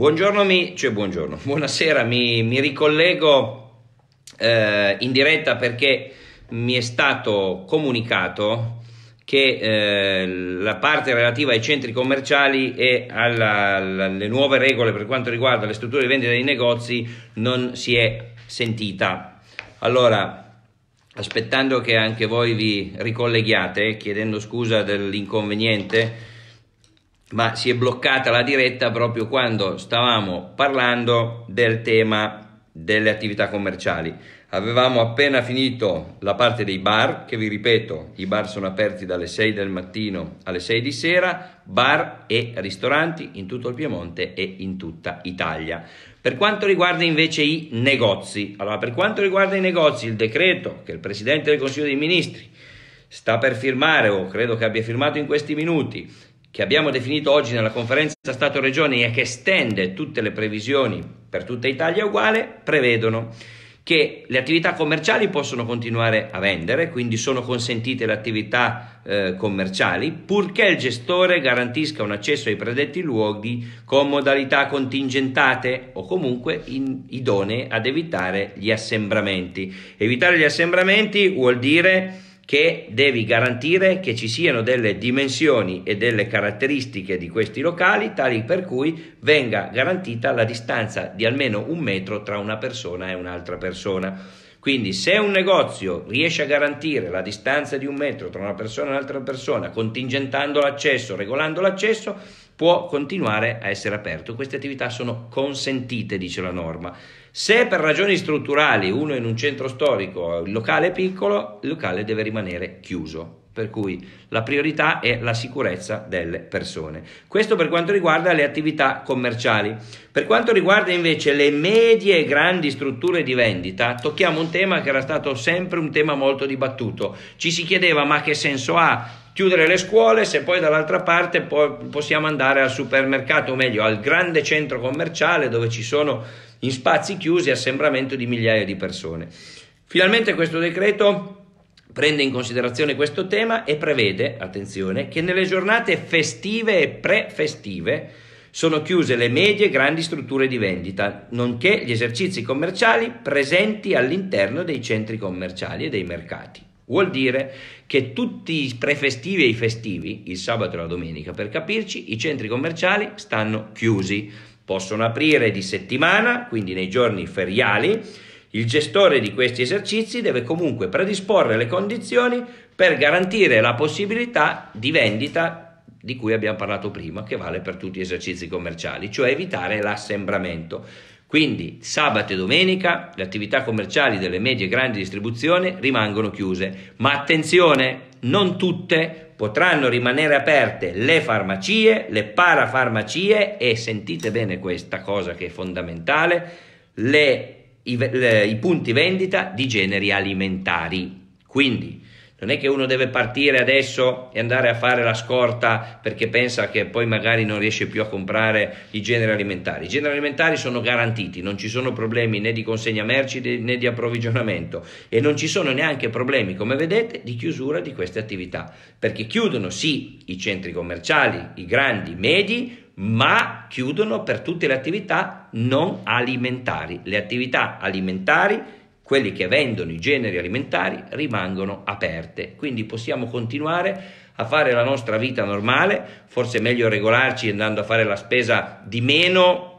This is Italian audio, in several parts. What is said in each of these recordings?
Buongiorno, mi, cioè buongiorno, buonasera, mi, mi ricollego eh, in diretta perché mi è stato comunicato che eh, la parte relativa ai centri commerciali e alla, alle nuove regole per quanto riguarda le strutture di vendita dei negozi non si è sentita. Allora, aspettando che anche voi vi ricolleghiate, chiedendo scusa dell'inconveniente, ma si è bloccata la diretta proprio quando stavamo parlando del tema delle attività commerciali. Avevamo appena finito la parte dei bar, che vi ripeto, i bar sono aperti dalle 6 del mattino alle 6 di sera, bar e ristoranti in tutto il Piemonte e in tutta Italia. Per quanto riguarda invece i negozi, allora per quanto riguarda i negozi, il decreto che il Presidente del Consiglio dei Ministri sta per firmare o credo che abbia firmato in questi minuti che abbiamo definito oggi nella conferenza stato regione e che estende tutte le previsioni per tutta Italia uguale, prevedono che le attività commerciali possono continuare a vendere, quindi sono consentite le attività eh, commerciali, purché il gestore garantisca un accesso ai predetti luoghi con modalità contingentate o comunque in, idonee ad evitare gli assembramenti. Evitare gli assembramenti vuol dire che devi garantire che ci siano delle dimensioni e delle caratteristiche di questi locali tali per cui venga garantita la distanza di almeno un metro tra una persona e un'altra persona. Quindi se un negozio riesce a garantire la distanza di un metro tra una persona e un'altra persona, contingentando l'accesso, regolando l'accesso, può continuare a essere aperto. Queste attività sono consentite, dice la norma. Se per ragioni strutturali uno è in un centro storico, il locale è piccolo, il locale deve rimanere chiuso. Per cui la priorità è la sicurezza delle persone. Questo per quanto riguarda le attività commerciali. Per quanto riguarda invece le medie e grandi strutture di vendita, tocchiamo un tema che era stato sempre un tema molto dibattuto. Ci si chiedeva ma che senso ha chiudere le scuole se poi dall'altra parte possiamo andare al supermercato, o meglio al grande centro commerciale dove ci sono in spazi chiusi assembramento di migliaia di persone. Finalmente questo decreto prende in considerazione questo tema e prevede, attenzione, che nelle giornate festive e pre-festive sono chiuse le medie e grandi strutture di vendita, nonché gli esercizi commerciali presenti all'interno dei centri commerciali e dei mercati. Vuol dire che tutti i prefestivi e i festivi, il sabato e la domenica per capirci, i centri commerciali stanno chiusi. Possono aprire di settimana, quindi nei giorni feriali, il gestore di questi esercizi deve comunque predisporre le condizioni per garantire la possibilità di vendita di cui abbiamo parlato prima, che vale per tutti gli esercizi commerciali, cioè evitare l'assembramento. Quindi sabato e domenica le attività commerciali delle medie e grandi distribuzioni rimangono chiuse, ma attenzione, non tutte potranno rimanere aperte le farmacie, le parafarmacie e sentite bene questa cosa che è fondamentale, le i, le, i punti vendita di generi alimentari. Quindi non è che uno deve partire adesso e andare a fare la scorta perché pensa che poi magari non riesce più a comprare i generi alimentari. I generi alimentari sono garantiti, non ci sono problemi né di consegna merci né di approvvigionamento e non ci sono neanche problemi, come vedete, di chiusura di queste attività. Perché chiudono sì i centri commerciali, i grandi, i medi, ma chiudono per tutte le attività non alimentari. Le attività alimentari, quelli che vendono i generi alimentari, rimangono aperte, quindi possiamo continuare a fare la nostra vita normale, forse è meglio regolarci andando a fare la spesa di meno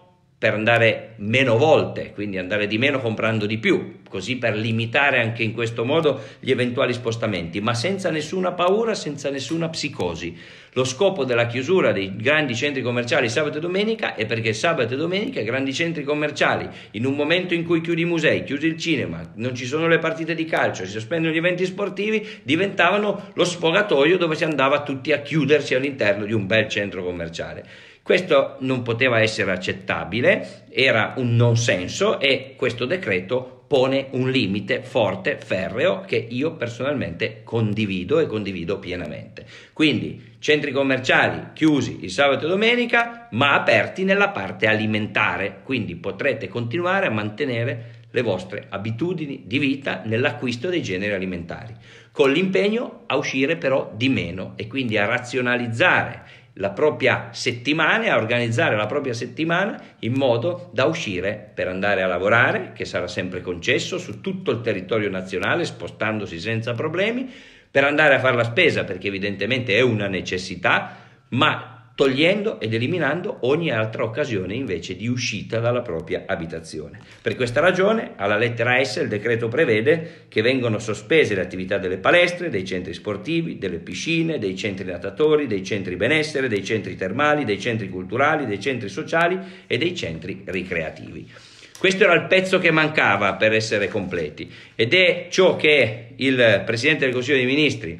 per andare meno volte, quindi andare di meno comprando di più, così per limitare anche in questo modo gli eventuali spostamenti, ma senza nessuna paura, senza nessuna psicosi. Lo scopo della chiusura dei grandi centri commerciali sabato e domenica è perché sabato e domenica i grandi centri commerciali, in un momento in cui chiudi i musei, chiusi il cinema, non ci sono le partite di calcio, si sospendono gli eventi sportivi, diventavano lo sfogatoio dove si andava tutti a chiudersi all'interno di un bel centro commerciale. Questo non poteva essere accettabile, era un non senso e questo decreto pone un limite forte, ferreo, che io personalmente condivido e condivido pienamente. Quindi centri commerciali chiusi il sabato e domenica, ma aperti nella parte alimentare, quindi potrete continuare a mantenere le vostre abitudini di vita nell'acquisto dei generi alimentari, con l'impegno a uscire però di meno e quindi a razionalizzare la propria settimana, a organizzare la propria settimana in modo da uscire per andare a lavorare, che sarà sempre concesso su tutto il territorio nazionale, spostandosi senza problemi, per andare a fare la spesa, perché evidentemente è una necessità, ma togliendo ed eliminando ogni altra occasione invece di uscita dalla propria abitazione. Per questa ragione, alla lettera S il decreto prevede che vengano sospese le attività delle palestre, dei centri sportivi, delle piscine, dei centri natatori, dei centri benessere, dei centri termali, dei centri culturali, dei centri sociali e dei centri ricreativi. Questo era il pezzo che mancava per essere completi ed è ciò che il Presidente del Consiglio dei Ministri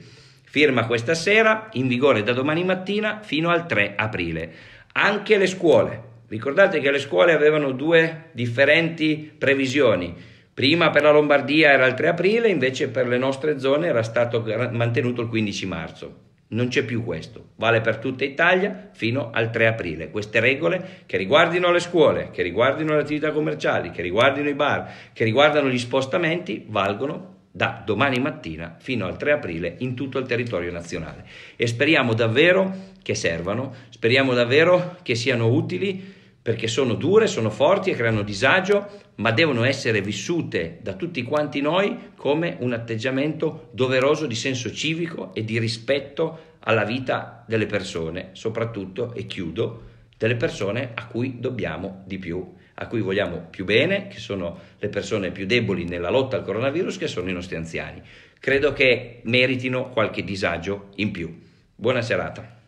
Firma questa sera, in vigore da domani mattina fino al 3 aprile. Anche le scuole. Ricordate che le scuole avevano due differenti previsioni. Prima per la Lombardia era il 3 aprile, invece per le nostre zone era stato mantenuto il 15 marzo. Non c'è più questo, vale per tutta Italia fino al 3 aprile. Queste regole che riguardino le scuole, che riguardino le attività commerciali, che riguardino i bar, che riguardano gli spostamenti, valgono da domani mattina fino al 3 aprile in tutto il territorio nazionale e speriamo davvero che servano, speriamo davvero che siano utili perché sono dure, sono forti e creano disagio, ma devono essere vissute da tutti quanti noi come un atteggiamento doveroso di senso civico e di rispetto alla vita delle persone, soprattutto, e chiudo, delle persone a cui dobbiamo di più a cui vogliamo più bene, che sono le persone più deboli nella lotta al coronavirus, che sono i nostri anziani. Credo che meritino qualche disagio in più. Buona serata.